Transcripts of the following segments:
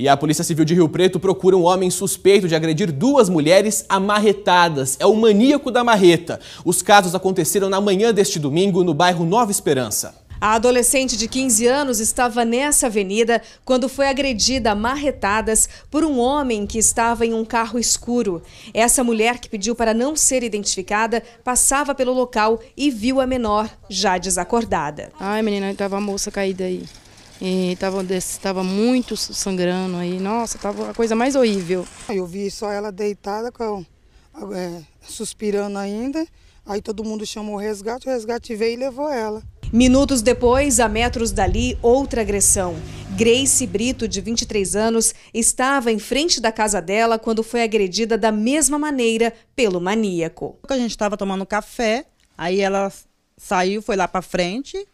E a Polícia Civil de Rio Preto procura um homem suspeito de agredir duas mulheres amarretadas. É o maníaco da marreta. Os casos aconteceram na manhã deste domingo no bairro Nova Esperança. A adolescente de 15 anos estava nessa avenida quando foi agredida a marretadas por um homem que estava em um carro escuro. Essa mulher, que pediu para não ser identificada, passava pelo local e viu a menor já desacordada. Ai, menina, estava a moça caída aí. E tava, tava muito sangrando aí. Nossa, tava a coisa mais horrível. Eu vi só ela deitada, com, é, suspirando ainda. Aí todo mundo chamou o resgate, o resgate veio e levou ela. Minutos depois, a metros dali, outra agressão. Grace Brito, de 23 anos, estava em frente da casa dela quando foi agredida da mesma maneira pelo maníaco. A gente estava tomando café, aí ela saiu, foi lá para frente,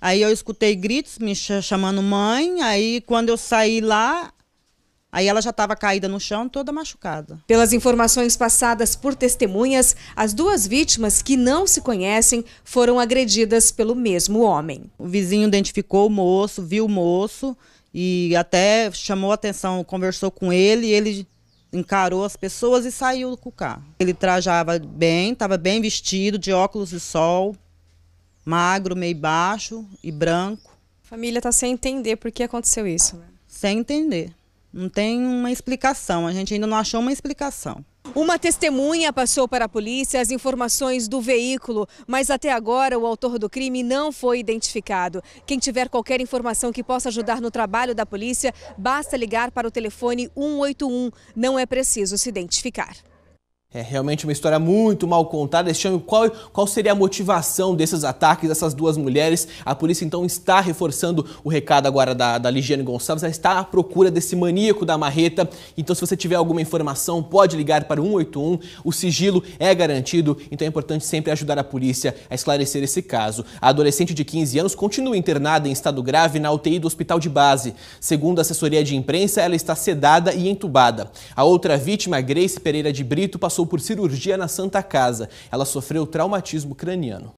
Aí eu escutei gritos me chamando mãe. Aí quando eu saí lá, Aí ela já estava caída no chão, toda machucada. Pelas informações passadas por testemunhas, as duas vítimas que não se conhecem foram agredidas pelo mesmo homem. O vizinho identificou o moço, viu o moço e até chamou atenção, conversou com ele, e ele encarou as pessoas e saiu com o carro. Ele trajava bem, estava bem vestido, de óculos de sol, magro, meio baixo e branco. A família está sem entender por que aconteceu isso, né? Sem entender. Não tem uma explicação, a gente ainda não achou uma explicação. Uma testemunha passou para a polícia as informações do veículo, mas até agora o autor do crime não foi identificado. Quem tiver qualquer informação que possa ajudar no trabalho da polícia, basta ligar para o telefone 181. Não é preciso se identificar. É realmente uma história muito mal contada. Este qual, qual seria a motivação desses ataques, dessas duas mulheres? A polícia então está reforçando o recado agora da, da Ligiane Gonçalves, ela está à procura desse maníaco da marreta. Então, se você tiver alguma informação, pode ligar para o 181. O sigilo é garantido, então é importante sempre ajudar a polícia a esclarecer esse caso. A adolescente de 15 anos continua internada em estado grave na UTI do hospital de base. Segundo a assessoria de imprensa, ela está sedada e entubada. A outra vítima, Grace Pereira de Brito, passou passou por cirurgia na Santa Casa. Ela sofreu traumatismo craniano.